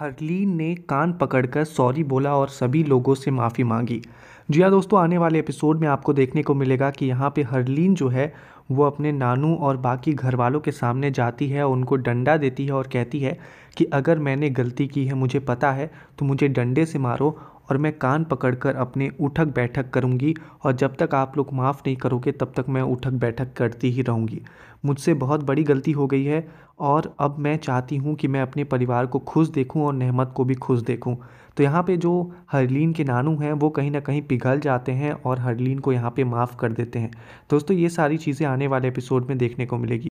हरलीन ने कान पकड़कर सॉरी बोला और सभी लोगों से माफ़ी मांगी जी हाँ दोस्तों आने वाले एपिसोड में आपको देखने को मिलेगा कि यहाँ पे हरलीन जो है वो अपने नानू और बाकी घर वालों के सामने जाती है उनको डंडा देती है और कहती है कि अगर मैंने गलती की है मुझे पता है तो मुझे डंडे से मारो और मैं कान पकड़कर अपने उठक बैठक करूँगी और जब तक आप लोग माफ़ नहीं करोगे तब तक मैं उठक बैठक करती ही रहूँगी मुझसे बहुत बड़ी गलती हो गई है और अब मैं चाहती हूँ कि मैं अपने परिवार को खुश देखूँ और नहमत को भी खुश देखूँ तो यहाँ पे जो हरलीन के नानू हैं वो कहीं ना कहीं पिघल जाते हैं और हरलीन को यहाँ पर माफ़ कर देते हैं दोस्तों ये सारी चीज़ें आने वाले एपिसोड में देखने को मिलेगी